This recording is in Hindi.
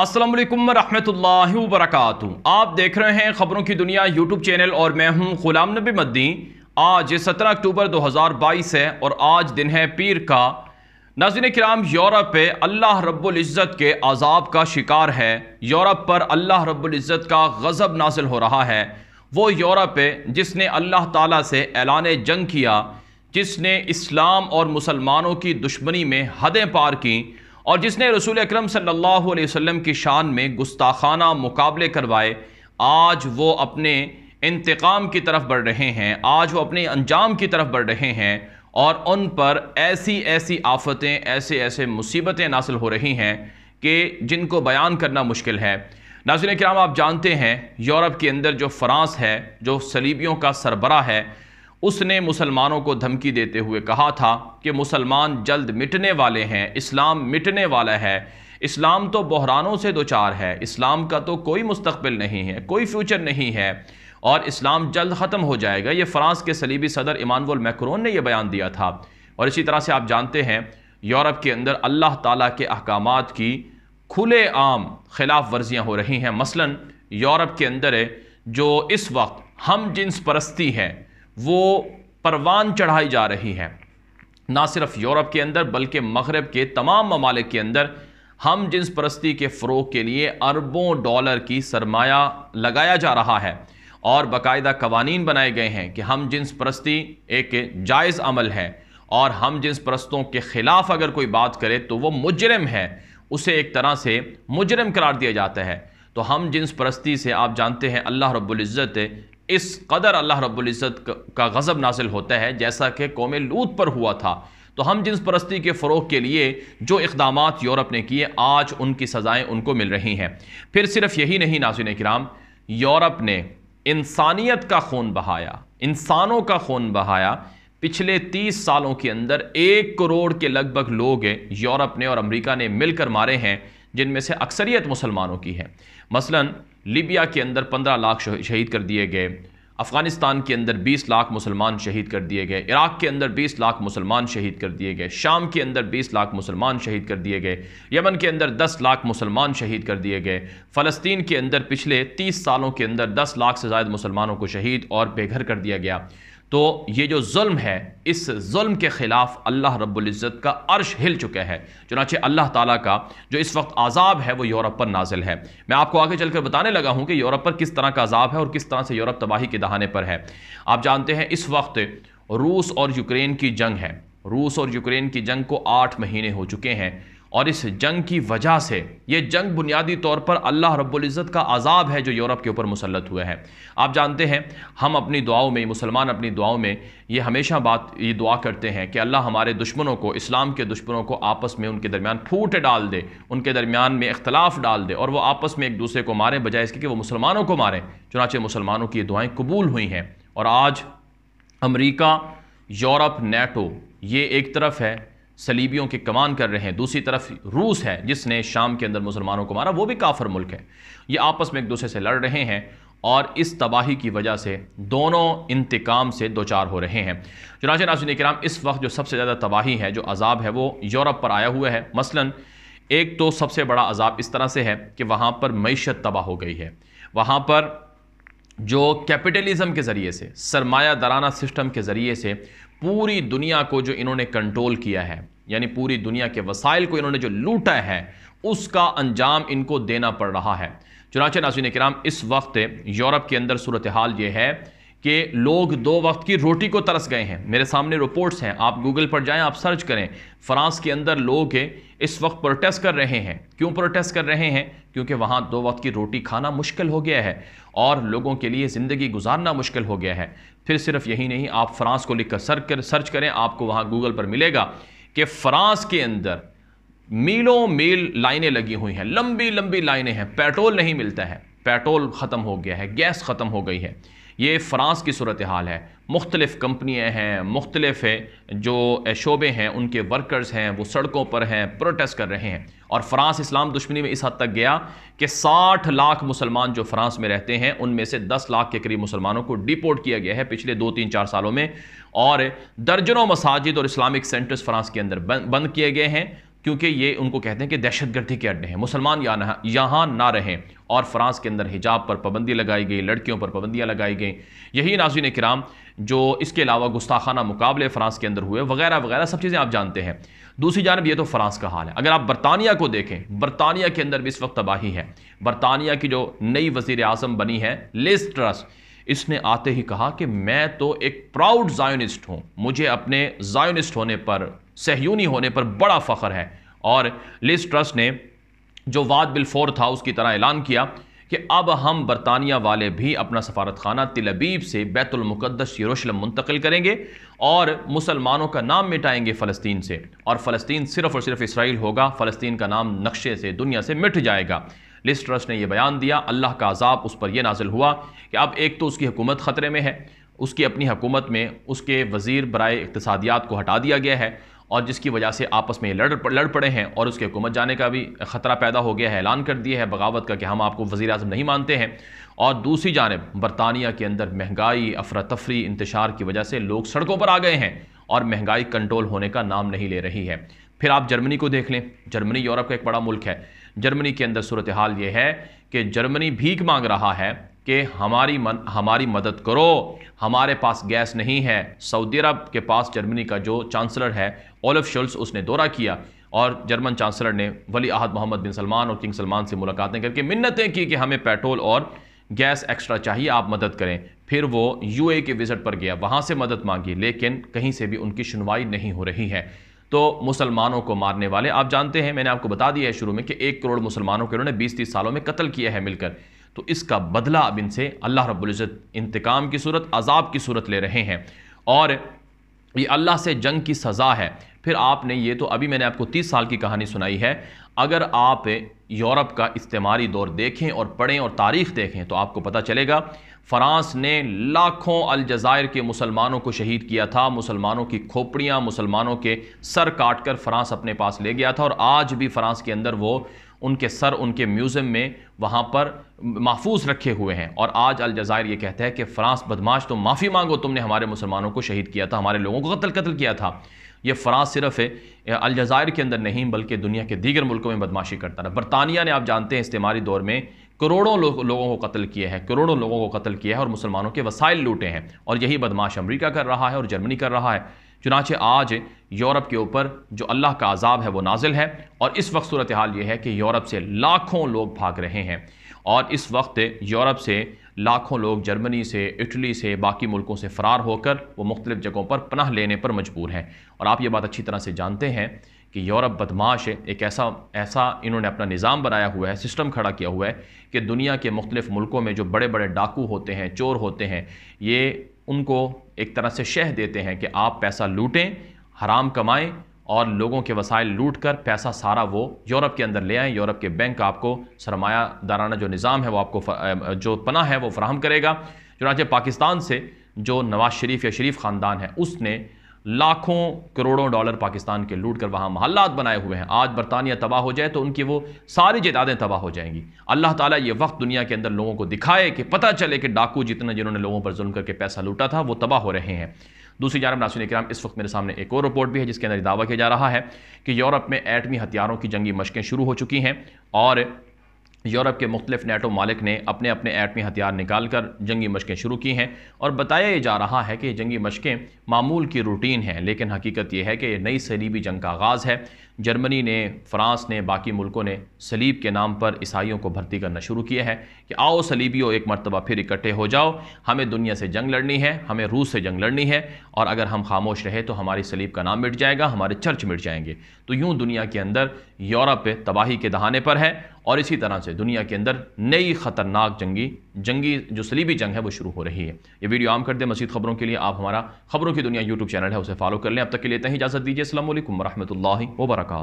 असलम वरहमल वरक आप देख रहे हैं ख़बरों की दुनिया यूट्यूब चैनल और मैं हूं गुलाम नबी मद्दी आज सत्रह अक्टूबर 2022 है और आज दिन है पीर का नाजिन कराम यूरोप पे अल्लाह रब्ज़त के अजाब का शिकार है यूरोप पर अल्लाह रब्ज़त का गज़ब नाजिल हो रहा है वो यूरोप जिसने अल्लाह ताला से ऐलान जंग किया जिसने इस्लाम और मुसलमानों की दुश्मनी में हदें पार की और जिसने रसूल अक्रम सम की शान में गुस्ताखाना मुकाबले करवाए आज वो अपने इंतकाम की तरफ बढ़ रहे हैं आज वो अपने अंजाम की तरफ बढ़ रहे हैं और उन पर ऐसी ऐसी आफतें ऐसे ऐसे मुसीबतें नासिल हो रही हैं कि जिनको बयान करना मुश्किल है नाजिन कराम आप जानते हैं यूरोप के अंदर जो फ्रांस है जो सलीबियों का सरबरा है उसने मुसलमानों को धमकी देते हुए कहा था कि मुसलमान जल्द मिटने वाले हैं इस्लाम मिटने वाला है इस्लाम तो बहरानों से दो चार है इस्लाम का तो कोई मुस्तबिल नहीं है कोई फ्यूचर नहीं है और इस्लाम जल्द ख़त्म हो जाएगा ये फ़्रांस के सलीबी सदर इमानवल मैक्रोन ने यह बयान दिया था और इसी तरह से आप जानते हैं यूरोप के अंदर अल्लाह ताली के अहकाम की खुले आम खिलाफ वर्जियाँ हो रही हैं मसला यूरोप के अंदर जो इस वक्त हम जिन्स परस्ती है वो परवान चढ़ाई जा रही हैं ना सिर्फ यूरोप के अंदर बल्कि मगरब के तमाम ममालिक के अंदर हम जिन्स परस्ती के फ़रोग के लिए अरबों डॉलर की सरमाया लगाया जा रहा है और बाकायदा कवानीन बनाए गए हैं कि हम जिन्स परस्ती एक जायज़ अमल है और हम जिन्स परस्तों के ख़िलाफ़ अगर कोई बात करे तो वो मुजरम है उसे एक तरह से मुजरम करार दिया जाता है तो हम जिन्स परस्ती से आप जानते हैं अल्लाह रब्ज़त इस कदर अल्लाह रब्ज़त का गज़ब नाजिल होता है जैसा कि कौम लूत पर हुआ था तो हम जिन्स परस्ती के फ़रोग के लिए जो इकदाम यूरोप ने किए आज उनकी सज़ाएँ उनको मिल रही हैं फिर सिर्फ यही नहीं नाजिन कराम यूरोप ने इंसानियत का खून बहाया इंसानों का खून बहाया पिछले तीस सालों के अंदर एक करोड़ के लगभग लोग यूरोप ने और अमेरिका ने मिलकर मारे हैं जिनमें से अक्सरियत मुसलमानों की है मसलन लीबिया के अंदर पंद्रह लाख शहीद कर दिए गए अफ़गानिस्तान के अंदर 20 लाख मुसलमान शहीद कर दिए गए इराक़ के अंदर 20 लाख मुसलमान शहीद कर दिए गए शाम के अंदर 20 लाख मुसलमान शहीद कर दिए गए यमन के अंदर 10 लाख मुसलमान शहीद कर दिए गए फ़लस्तीन के अंदर पिछले 30 सालों के अंदर 10 लाख से ज़ायद मुसलमानों को शहीद और बेघर कर दिया गया तो ये जो जुल्म है इस जुल्म के ख़िलाफ़ अल्लाह रब्ज़त का अर्श हिल चुका है चुनाचे अल्लाह ताला का जो इस वक्त आज़ाब है वो यूरोप पर नाजिल है मैं आपको आगे चलकर बताने लगा हूँ कि यूरोप पर किस तरह का आज़ाब है और किस तरह से यूरोप तबाही के दहाने पर है आप जानते हैं इस वक्त रूस और यूक्रेन की जंग है रूस और यूक्रेन की जंग को आठ महीने हो चुके हैं और इस जंग की वजह से ये जंग बुनियादी तौर पर अल्लाह रब्बुल्ज़त का अजाब है जो यूरोप के ऊपर मुसलत हुआ है आप जानते हैं हम अपनी दुआओं में मुसलमान अपनी दुआओं में ये हमेशा बात ये दुआ करते हैं कि अल्लाह हमारे दुश्मनों को इस्लाम के दुश्मनों को आपस में उनके दरमियान फूट डाल दे उनके दरमियान में इख्तलाफ डाल दे और वह आपस में एक दूसरे को मारें बजाय इसके कि वह मुसलमानों को मारें चुनाचे मुसलमानों की दुआएँ कबूल हुई हैं और आज अमरीका यूरोप नेटो ये एक तरफ है सलीबियों के कमान कर रहे हैं दूसरी तरफ रूस है जिसने शाम के अंदर मुसलमानों को मारा वो भी काफर मुल्क है ये आपस में एक दूसरे से लड़ रहे हैं और इस तबाही की वजह से दोनों इंतकाम से दो चार हो रहे हैं चुनाच नाजिन कराम इस वक्त जो सबसे ज़्यादा तबाही है जो अजाब है वो यूरोप पर आया हुआ है मसलन एक तो सबसे बड़ा अजाब इस तरह से है कि वहाँ पर मीशत तबाह हो गई है वहाँ पर जो कैपिटलिज्म के ज़रिए से सरमाया दाराना सिस्टम के ज़रिए से पूरी दुनिया को जो इन्होंने कंट्रोल किया है यानी पूरी दुनिया के वसाइल को इन्होंने जो लूटा है उसका अंजाम इनको देना पड़ रहा है चुनाच नासिन कराम इस वक्त यूरोप के अंदर सूरत हाल ये है कि लोग दो वक्त की रोटी को तरस गए हैं मेरे सामने रिपोर्ट्स हैं आप गूगल पर जाएं आप सर्च करें फ्रांस के अंदर लोग इस वक्त प्रोटेस्ट कर रहे हैं क्यों प्रोटेस्ट कर रहे हैं क्योंकि वहाँ दो वक्त की रोटी खाना मुश्किल हो गया है और लोगों के लिए ज़िंदगी गुजारना मुश्किल हो गया है फिर सिर्फ यही नहीं आप फ्रांस को लिख कर सर्च कर सर्च करें आपको वहाँ गूगल पर मिलेगा कि फ्रांस के अंदर मीलों मील लाइनें लगी हुई हैं लंबी लंबी लाइनें हैं पेट्रोल नहीं मिलता है पेट्रोल ख़त्म हो गया है गैस ख़त्म हो गई है ये फ़्रांस की सूरत हाल है मुख्तलिफ़ कंपनियाँ हैं मुख्तलिफ़ है जो शोबे हैं उनके वर्कर्स हैं वो सड़कों पर हैं प्रोटेस्ट कर रहे हैं और फ़्रांस इस्लाम दुश्मनी में इस हद तक गया कि 60 लाख मुसलमान जो फ़्रांस में रहते हैं उनमें से 10 लाख के करीब मुसलमानों को डिपोर्ट किया गया है पिछले दो तीन चार सालों में और दर्जनों मसाजिद और इस्लामिक सेंटर्स फ़्रांस के अंदर बंद किए गए हैं क्योंकि ये उनको कहते हैं कि दहशतगर्दी के अड्डे हैं मुसलमान यहाँ यहाँ ना रहें और फ्रांस के अंदर हिजाब पर पाबंदी लगाई गई लड़कियों पर पाबंदियाँ लगाई गई यही नाजिन कराम जो इसके अलावा गुस्ताखाना मुकाबले फ़्रांस के अंदर हुए वगैरह वगैरह सब चीज़ें आप जानते हैं दूसरी जानब ये तो फ़्रांस का हाल है अगर आप बरतानिया को देखें बरतानिया के अंदर भी इस वक्त तबाही है बरतानिया की जो नई वजीर अजम बनी है लिस इसने आते ही कहा कि मैं तो एक प्राउड जायोनिस्ट हूँ मुझे अपने जायोनिस्ट होने पर सहयूनी होने पर बड़ा फ़ख्र है और लिस ट्रस्ट ने जो वाद बिलफोर था उसकी तरह ऐलान किया कि अब हम बरतानिया वाले भी अपना सफारत खाना तिलबीब से बैतुलमक़दस यरूशलम मुंतकिल करेंगे और मुसलमानों का नाम मिटाएंगे फ़लस्तीन से और फ़लस्तीन सिर्फ़ और सिर्फ इसराइल होगा फ़लस्तीन का नाम नक्शे से दुनिया से मिट जाएगा लिस्ट ट्रस्ट ने यह बयान दिया अल्लाह का अजाब उस पर यह नाजिल हुआ कि अब एक तो उसकी हुकूमत ख़तरे में है उसकी अपनी हुकूमत में उसके वज़ी बरए इकतसादियात को हटा दिया गया है और जिसकी वजह से आपस में लड़ लड़ पड़े हैं और उसके हुकूमत जाने का भी ख़तरा पैदा हो गया है ऐलान कर दिया है बगावत का कि हम आपको वज़ी अजम नहीं मानते हैं और दूसरी जानब बरतानिया के अंदर महंगाई अफरा तफरी इंतशार की वजह से लोग सड़कों पर आ गए हैं और महंगाई कंट्रोल होने का नाम नहीं ले रही है फिर आप जर्मनी को देख लें जर्मनी यूरोप का एक बड़ा मुल्क है जर्मनी के अंदर सूरत हाल ये है कि जर्मनी भीख मांग रहा है कि हमारी मन हमारी मदद करो हमारे पास गैस नहीं है सऊदी अरब के पास जर्मनी का जो चांसलर है ओलफ शुल्स उसने दौरा किया और जर्मन चांसलर ने वली अहद मोहम्मद बिन सलमान और किंग सलमान से मुलाकातें करके मिन्नतें की कि हमें पेट्रोल और गैस एक्स्ट्रा चाहिए आप मदद करें फिर वो यूए के विज़िट पर गया वहाँ से मदद मांगी लेकिन कहीं से भी उनकी सुनवाई नहीं हो रही है तो मुसलमानों को मारने वाले आप जानते हैं मैंने आपको बता दिया है शुरू में कि एक करोड़ मुसलमानों के उन्होंने बीस तीस सालों में कत्ल किया है मिलकर तो इसका बदला अब इनसे अल्लाह रबुल्ज़त इंतकाम की सूरत अजाब की सूरत ले रहे हैं और ये अल्लाह से जंग की सज़ा है फिर आपने ये तो अभी मैंने आपको तीस साल की कहानी सुनाई है अगर आप यूरोप का इस्तेमारी दौर देखें और पढ़ें और तारीख़ देखें तो आपको पता चलेगा फ़्रांस ने लाखों अलजायर के मुसलमानों को शहीद किया था मुसलमानों की खोपड़ियाँ मुसलमानों के सर काट कर फ़्रांस अपने पास ले गया था और आज भी फ़्रांस के अंदर वो उनके सर उनके म्यूज़ियम में वहाँ पर महफूज रखे हुए हैं और आज अलजायर ये कहता है कि फ़्रांस बदमाश तो माफ़ी मांगो तुमने हमारे मुसलमानों को शहीद किया था हमारे लोगों को कत्ल कत्ल किया था ये फ़्रांस सिर्फ अलजायर के अंदर नहीं बल्कि दुनिया के दीगर मुल्कों में बदमाशी करता रहा बरतानिया ने आप जानते हैं इस्तेमारी दौर में करोड़ों लो, लोगों को कत्ल किया है करोड़ों लोगों को कत्ल किया है और मुसलमानों के वसाइल लूटे हैं और यही बदमाश अमरीका कर रहा है और जर्मनी कर रहा है चुनाचे आज यूरोप के ऊपर जो अल्लाह का अजाब है वो नाजिल है और इस वक्त सूरत हाल ये है कि यूरोप से लाखों लोग भाग रहे हैं और इस वक्त यूरोप से लाखों लोग जर्मनी से इटली से बाकी मुल्कों से फ़रार होकर वो मुख्तलिफ़ जगहों पर पनाह लेने पर मजबूर हैं और आप ये बात अच्छी तरह से जानते हैं कि यूरोप बदमाश एक ऐसा ऐसा इन्होंने अपना निज़ाम बनाया हुआ है सिस्टम खड़ा किया हुआ है कि दुनिया के मुख्तलिफ मुल्कों में जो बड़े बड़े डाकू होते हैं चोर होते हैं ये उनको एक तरह से शह देते हैं कि आप पैसा लूटें हराम कमाएं और लोगों के वसाइल लूट कर पैसा सारा वो यूरोप के अंदर ले आएँ यूरोप के बैंक आपको सरमाया दाराना जो निज़ाम है वो आपको जो पना है वो फ्राहम करेगा चुनाचे पाकिस्तान से जो नवाज़ शरीफ या शरीफ ख़ानदान है उसने लाखों करोड़ों डॉलर पाकिस्तान के लूट कर वहाँ महल्लात बनाए हुए हैं आज बरतानिया तबाह हो जाए तो उनकी वो सारी जदादें तबाह हो जाएंगी अल्लाह ताला ये वक्त दुनिया के अंदर लोगों को दिखाए कि पता चले कि डाकू जितने जिन्होंने लोगों पर जुल्म करके पैसा लूटा था वो तबाह हो रहे हैं दूसरी जानब नासन कराम इस वक्त मेरे सामने एक और रिपोर्ट भी है जिसके अंदर दावा किया जा रहा है कि यूरोप में एटमी हथियारों की जंगी मशकें शुरू हो चुकी हैं और यूरोप के मुख्तलिफ नेटो मालिक ने अपने अपने एटमी हथियार निकाल कर जंगी मशकें शुरू की हैं और बताया जा रहा है कि जंगी मशकें मामूल की रूटीन हैं लेकिन हकीकत यह है कि नई सलीबी जंग का आगाज़ है जर्मनी ने फ्रांस ने बाकी मुल्कों ने सलीब के नाम पर ईसाइयों को भर्ती करना शुरू किया है कि आओ सलीबियों एक मरतबा फिर इकट्ठे हो जाओ हमें दुनिया से जंग लड़नी है हमें रूस से जंग लड़नी है और अगर हम खामोश रहे तो हमारी सलीब का नाम मिट जाएगा हमारे चर्च मिट जाएंगे तो यूँ दुनिया के अंदर यूरोप तबाही के दहाने पर है और इसी तरह से दुनिया के अंदर नई ख़तरनाक जंगी जंगी जो सलीबी जंग है वो शुरू हो रही है ये वीडियो आम कर दें मजीद खबरों के लिए आप हमारा खबरों की दुनिया यूट्यूब चैनल है उसे फॉलो कर लें अब तक के लिए इतना ही इजाज़त दीजिए असल वरहमल वर्का